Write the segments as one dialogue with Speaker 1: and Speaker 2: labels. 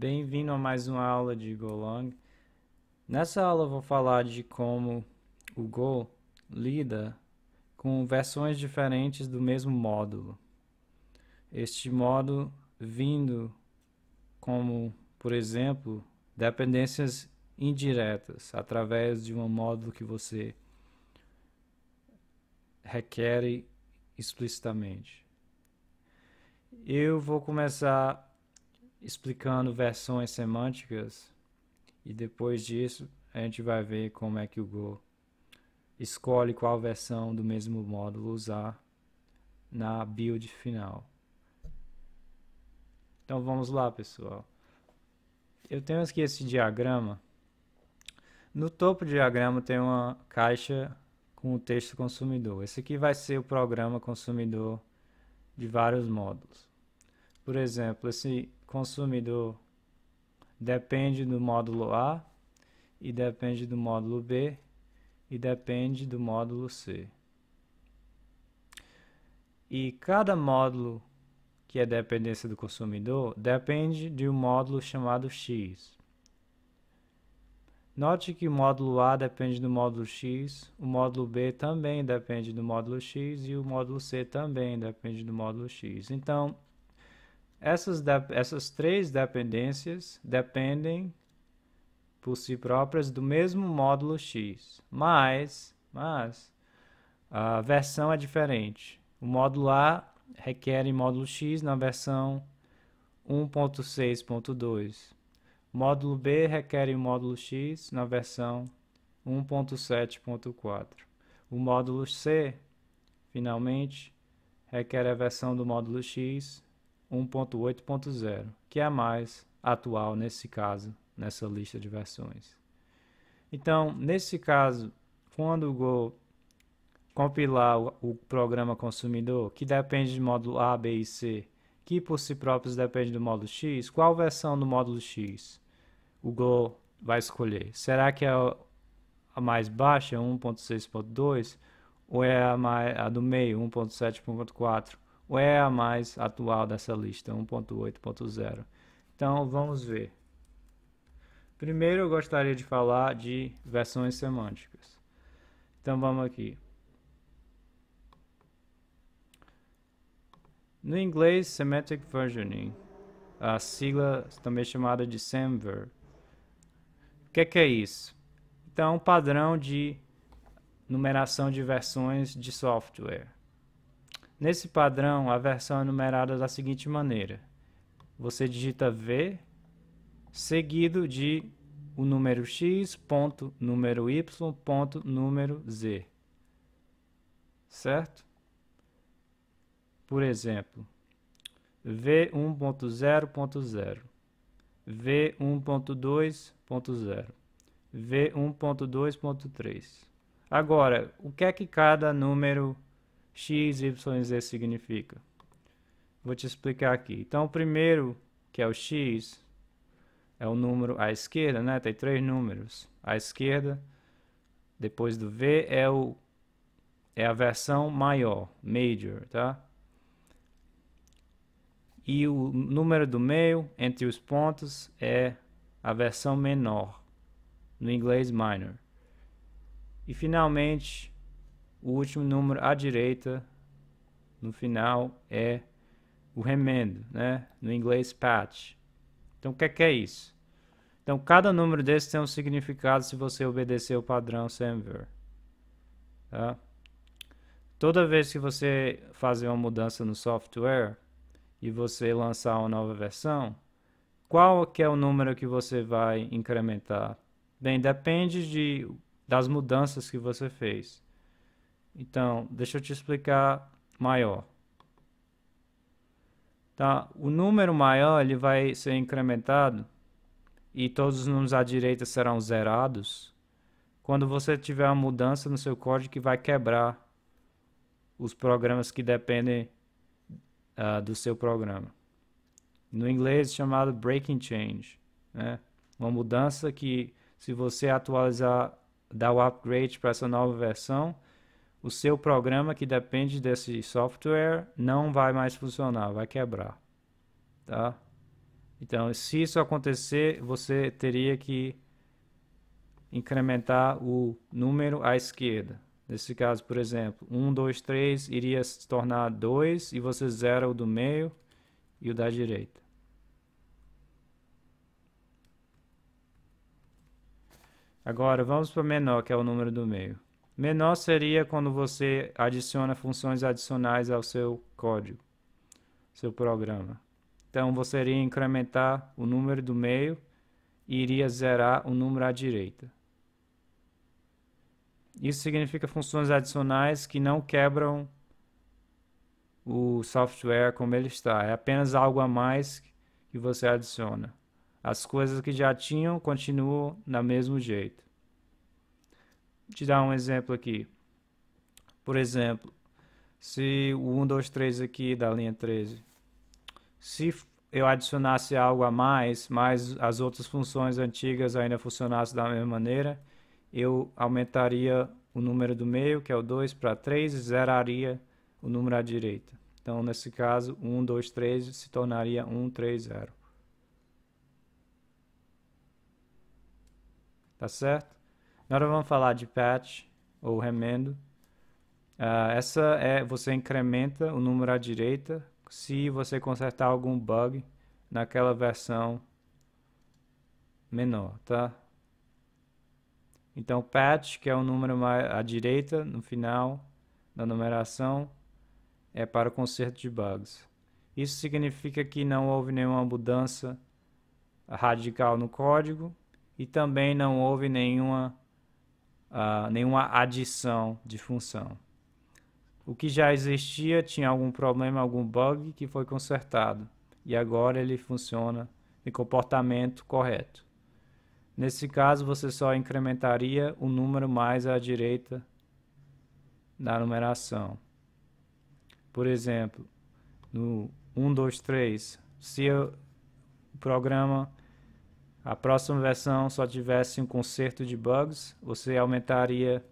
Speaker 1: Bem-vindo a mais uma aula de Golang. Nessa aula eu vou falar de como o Go lida com versões diferentes do mesmo módulo. Este módulo vindo como, por exemplo, dependências indiretas através de um módulo que você requer explicitamente. Eu vou começar explicando versões semânticas e depois disso a gente vai ver como é que o Go escolhe qual versão do mesmo módulo usar na build final. Então vamos lá, pessoal. Eu tenho aqui esse diagrama. No topo do diagrama tem uma caixa com o texto consumidor. Esse aqui vai ser o programa consumidor de vários módulos. Por exemplo, esse consumidor depende do módulo A e depende do módulo B e depende do módulo C. E cada módulo que é dependência do consumidor depende de um módulo chamado X. Note que o módulo A depende do módulo X, o módulo B também depende do módulo X e o módulo C também depende do módulo X. Então, essas, essas três dependências dependem por si próprias do mesmo módulo X, mas, mas a versão é diferente. O módulo A requer módulo X na versão 1.6.2. Módulo B requer módulo X na versão 1.7.4. O módulo C, finalmente, requer a versão do módulo X 1.8.0, que é a mais atual nesse caso, nessa lista de versões. Então, nesse caso, quando o Go compilar o, programa consumidor, que depende de módulo A, B e C, que por si próprios depende do módulo X, qual versão do módulo X o Go vai escolher? Será que é a mais baixa, 1.6.2, ou é a, mais, a do meio, 1.7.4? é a mais atual dessa lista, 1.8.0. Então vamos ver. Primeiro eu gostaria de falar de versões semânticas. Então vamos aqui. No inglês, Semantic Versioning, a sigla também chamada de SEMVER. O que é, que é isso? Então, um padrão de numeração de versões de software. Nesse padrão, a versão é numerada da seguinte maneira: você digita V seguido de o número x ponto número y ponto número z, certo? Por exemplo, V1.0.0, V1.2.0, V1.2.3. Agora, o que é que cada número x, y, z significa. Vou te explicar aqui. Então, o primeiro, que é o x, é o número à esquerda, né? Tem três números. À esquerda, depois do v, é, o, é a versão maior, major, tá? E o número do meio, entre os pontos, é a versão menor, no inglês minor. E finalmente, o último número à direita no final é o remendo, né? No inglês patch. Então o que é, que é isso? Então cada número desse tem um significado se você obedecer o padrão SemVer. Tá? Toda vez que você fazer uma mudança no software e você lançar uma nova versão, qual que é o número que você vai incrementar? Bem, depende de, das mudanças que você fez. Então, deixa eu te explicar maior. Tá? O número maior ele vai ser incrementado e todos os números à direita serão zerados quando você tiver uma mudança no seu código que vai quebrar os programas que dependem uh, do seu programa. No inglês é chamado breaking change, né? Uma mudança que se você atualizar, dar o upgrade para essa nova versão, o seu programa que depende desse software não vai mais funcionar, vai quebrar, tá? Então, se isso acontecer, você teria que incrementar o número à esquerda. Nesse caso, por exemplo, 1, 2, 3 iria se tornar 2 e você zera o do meio e o da direita. Agora, vamos para o menor, que é o número do meio menor seria quando você adiciona funções adicionais ao seu código, seu programa. Então você iria incrementar o número do meio e iria zerar o número à direita. Isso significa funções adicionais que não quebram o software como ele está. É apenas algo a mais que você adiciona. As coisas que já tinham continuam do mesmo jeito te dar um exemplo aqui. Por exemplo, se o 1, 2, 3 aqui da linha 13, se eu adicionasse algo a mais, mas as outras funções antigas ainda funcionassem da mesma maneira, eu aumentaria o número do meio, que é o 2, para 3 e zeraria o número à direita. Então, nesse caso, 1, 2, 3 se tornaria 1, 3, 0. Tá certo? Agora vamos falar de patch ou remendo. Uh, essa é você incrementa o número à direita se você consertar algum bug naquela versão menor, tá? Então patch, que é o número mais à direita no final da numeração, é para o conserto de bugs. Isso significa que não houve nenhuma mudança radical no código e também não houve nenhuma uh, nenhuma adição de função. O que já existia tinha algum problema, algum bug que foi consertado e agora ele funciona de comportamento correto. Nesse caso, você só incrementaria o número mais à direita da numeração. Por exemplo, no 1, 2, 3, se o programa a próxima versão só tivesse um conserto de bugs, você aumentaria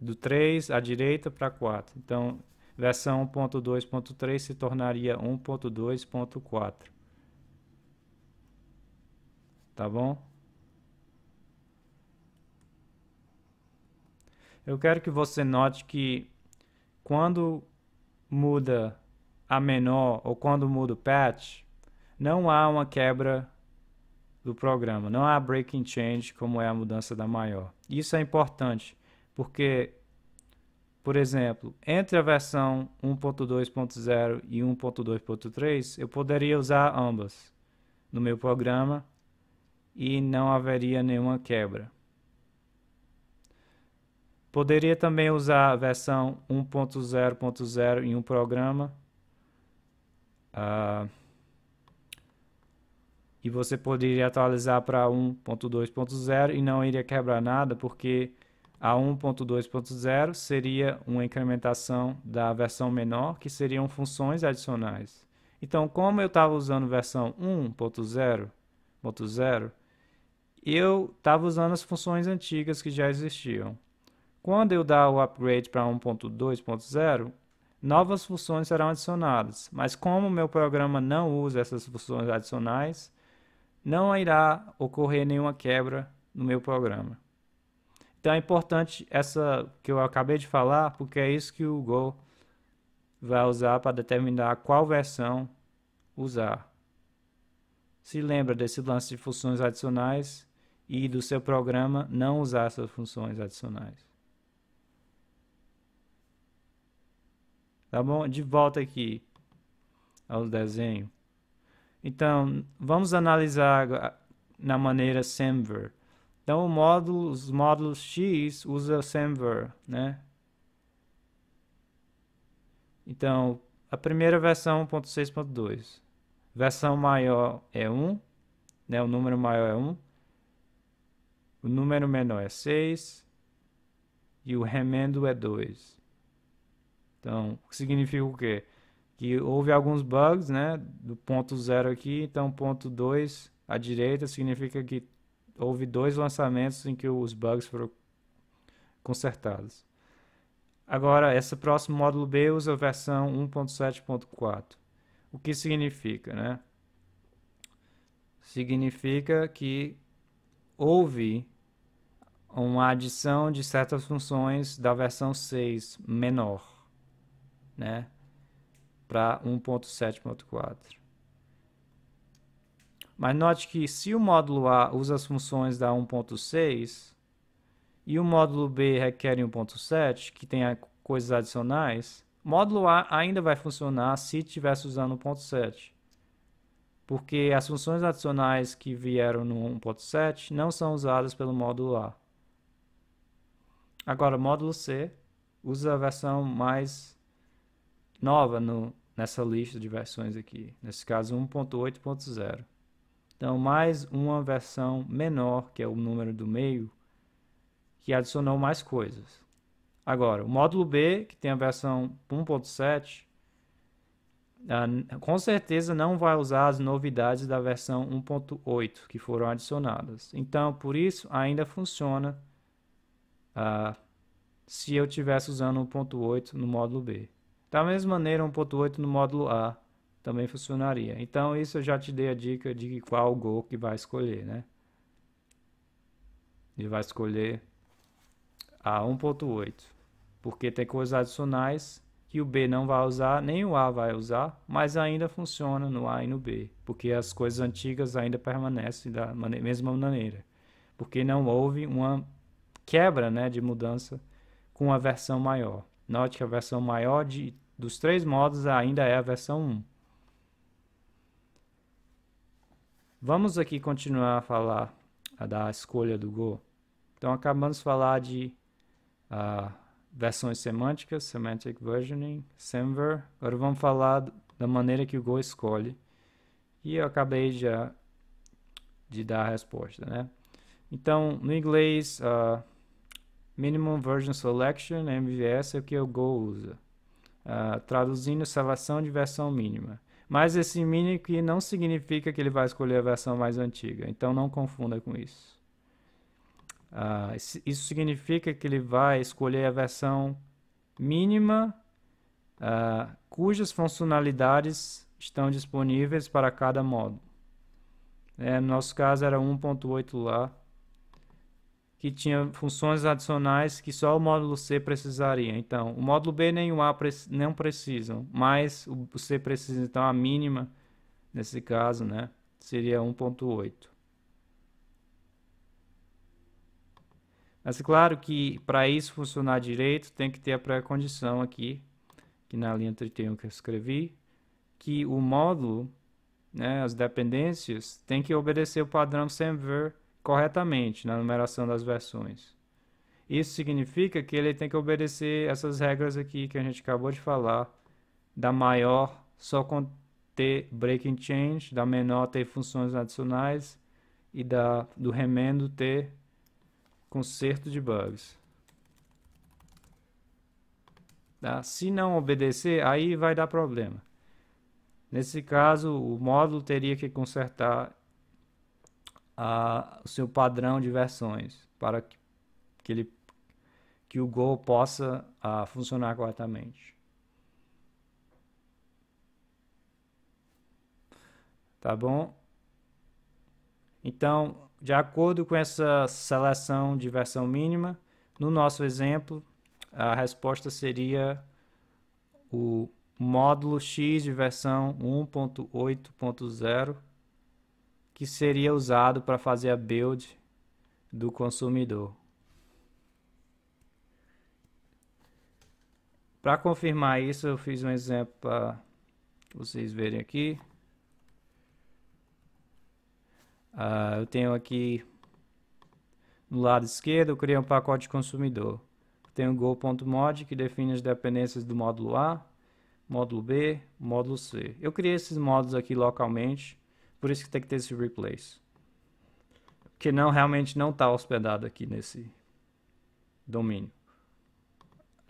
Speaker 1: do 3 à direita para 4. Então, versão 1.2.3 se tornaria 1.2.4. Tá bom? Eu quero que você note que quando muda a menor ou quando muda o patch, não há uma quebra do programa. Não há breaking change como é a mudança da maior. Isso é importante, porque, por exemplo, entre a versão 1.2.0 e 1.2.3, eu poderia usar ambas no meu programa e não haveria nenhuma quebra. Poderia também usar a versão 1.0.0 em um programa. Uh, e você poderia atualizar para 1.2.0 e não iria quebrar nada, porque a 1.2.0 seria uma incrementação da versão menor, que seriam funções adicionais. Então, como eu estava usando versão 1.0.0, eu estava usando as funções antigas que já existiam. Quando eu dar o upgrade para 1.2.0, novas funções serão adicionadas, mas como o meu programa não usa essas funções adicionais, não irá ocorrer nenhuma quebra no meu programa. Então é importante essa que eu acabei de falar, porque é isso que o Go vai usar para determinar qual versão usar. Se lembra desse lance de funções adicionais e do seu programa não usar essas funções adicionais. Tá bom? De volta aqui ao desenho. Então, vamos analisar na maneira Semver. Então, módulo, os módulos X usa Semver, né? Então, a primeira versão 1.6.2. Versão maior é 1, né? O número maior é 1. O número menor é 6 e o remendo é 2. Então, significa o quê? que houve alguns bugs, né, do ponto zero aqui, então ponto 2 à direita significa que houve dois lançamentos em que os bugs foram consertados. Agora, esse próximo módulo B usa a versão 1.7.4. O que significa, né? Significa que houve uma adição de certas funções da versão 6 menor, né? para 1.7.4. Mas note que se o módulo A usa as funções da 1.6 e o módulo B requer 1.7, que tem coisas adicionais, módulo A ainda vai funcionar se estivesse usando 1.7. Porque as funções adicionais que vieram no 1.7 não são usadas pelo módulo A. Agora, módulo C usa a versão mais nova no nessa lista de versões aqui, nesse caso 1.8.0. Então, mais uma versão menor, que é o número do meio, que adicionou mais coisas. Agora, o módulo B, que tem a versão 1.7, ah, com certeza não vai usar as novidades da versão 1.8 que foram adicionadas. Então, por isso, ainda funciona uh, se eu estivesse usando 1.8 no módulo B. Da mesma maneira, 1.8 no módulo A também funcionaria. Então, isso eu já te dei a dica de qual Go que vai escolher, né? Ele vai escolher a 1.8, porque tem coisas adicionais que o B não vai usar, nem o A vai usar, mas ainda funciona no A e no B, porque as coisas antigas ainda permanecem da mesma maneira, porque não houve uma quebra né, de mudança com a versão maior. Note que a versão maior de dos três modos ainda é a versão 1. Vamos aqui continuar a falar da escolha do Go. Então acabamos de falar de uh, versões semânticas, semantic versioning, semver. Agora vamos falar da maneira que o Go escolhe. E eu acabei de, de dar a resposta, né? Então, no inglês, uh, Minimum Version Selection, MVS, é o que o Go usa. Uh, traduzindo salvação de versão mínima. Mas esse mínimo que não significa que ele vai escolher a versão mais antiga. Então não confunda com isso. Uh, isso significa que ele vai escolher a versão mínima uh, cujas funcionalidades estão disponíveis para cada modo. É, no nosso caso era 1.8 lá que tinha funções adicionais que só o módulo C precisaria. Então, o módulo B nem o A não precisam, mas o C precisa, então a mínima, nesse caso, né, seria 1.8. Mas claro que para isso funcionar direito, tem que ter a pré-condição aqui, que na linha 31 que eu escrevi, que o módulo, né, as dependências, tem que obedecer o padrão Semver corretamente na numeração das versões. Isso significa que ele tem que obedecer essas regras aqui que a gente acabou de falar, da maior só conter breaking change, da menor ter funções adicionais e da do remendo ter conserto de bugs. Tá? Se não obedecer, aí vai dar problema. Nesse caso, o módulo teria que consertar a, o seu padrão de versões para que, que, ele, que o Go possa a, funcionar corretamente. Tá bom? Então, de acordo com essa seleção de versão mínima, no nosso exemplo, a resposta seria o módulo X de versão 1.8.0 que seria usado para fazer a build do consumidor. Para confirmar isso, eu fiz um exemplo para vocês verem aqui. Uh, eu tenho aqui no lado esquerdo, eu criei um pacote consumidor. Tenho go.mod que define as dependências do módulo A, módulo B, módulo C. Eu criei esses módulos aqui localmente por isso que tem que ter esse replace. Porque não, realmente não está hospedado aqui nesse domínio.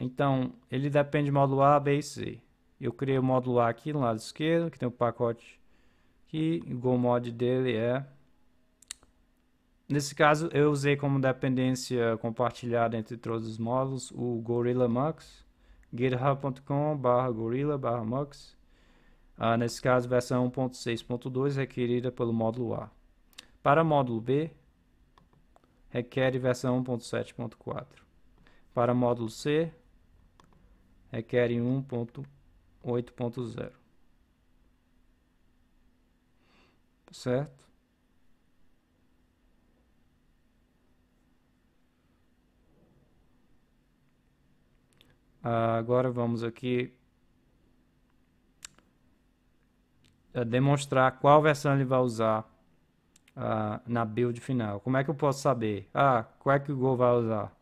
Speaker 1: Então, ele depende de módulo A, B e C. Eu criei o módulo A aqui no lado esquerdo, que tem o pacote aqui. O GoMod dele é... Nesse caso, eu usei como dependência compartilhada entre todos os módulos o Gorilla max github.com gorilla ah, nesse caso, versão 1.6.2 requerida pelo módulo A. Para módulo B, requer versão 1.7.4. Para módulo C, requer 1.8.0. Certo? Ah, agora vamos aqui Eh, demonstrar qual versão ele vai usar uh, na build final. Como é que eu posso saber? Ah, qual é que o Go vai usar?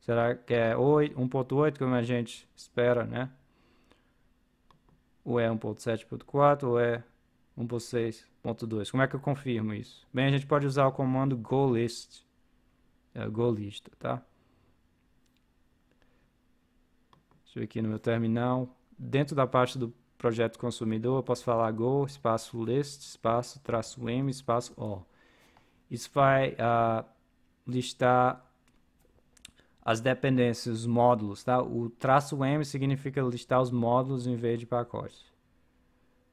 Speaker 1: Será que é 1.8 como a gente espera, né? Ou é 1.7.4 ou é 1.6.2? Como é que eu confirmo isso? Bem, a gente pode usar o comando golist. É, golista, tá? Deixa eu ver aqui no meu terminal. Dentro da parte do projeto consumidor, eu posso falar go, espaço list, espaço traço m, espaço o. Isso vai uh, listar as dependências, os módulos, tá? O traço m significa listar os módulos em vez de pacotes.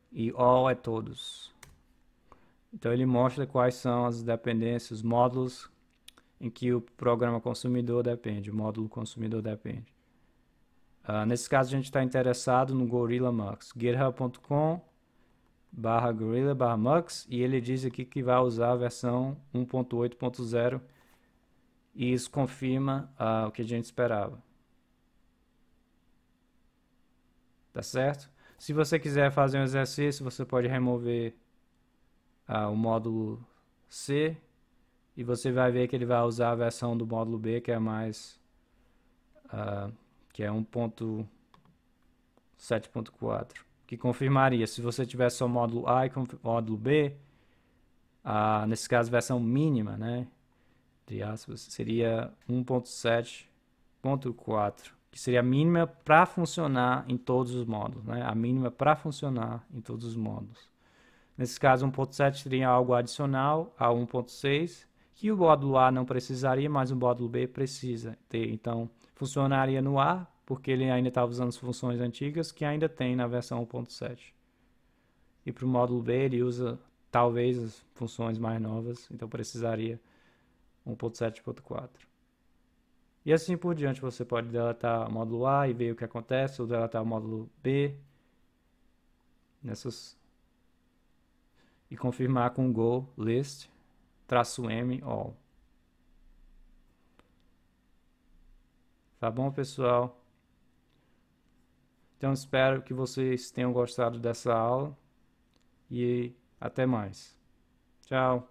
Speaker 1: E o é todos. Então ele mostra quais são as dependências, os módulos em que o programa consumidor depende, o módulo consumidor depende. Uh, nesse caso, a gente está interessado no Gorilla Mux. GitHub.com barra Gorilla barra Mux. E ele diz aqui que vai usar a versão 1.8.0. E isso confirma uh, o que a gente esperava. Tá certo? Se você quiser fazer um exercício, você pode remover uh, o módulo C e você vai ver que ele vai usar a versão do módulo B que é mais uh, que é 1.7.4, que confirmaria se você tivesse só módulo A e módulo B, a, nesse caso versão mínima, né, aspas, seria 1.7.4, que seria a mínima para funcionar em todos os módulos, né, a mínima para funcionar em todos os módulos. Nesse caso, 1.7 seria algo adicional a 1.6, que o módulo A não precisaria, mas o módulo B precisa ter. Então, funcionaria no ar, porque ele ainda estava usando as funções antigas que ainda tem na versão 1.7. E para o módulo B ele usa talvez as funções mais novas, então precisaria 1.7.4. E assim por diante você pode deletar o módulo A e ver o que acontece, ou deletar o módulo B nessas e confirmar com go list traço m all. Tá bom, pessoal? Então espero que vocês tenham gostado dessa aula e até mais. Tchau.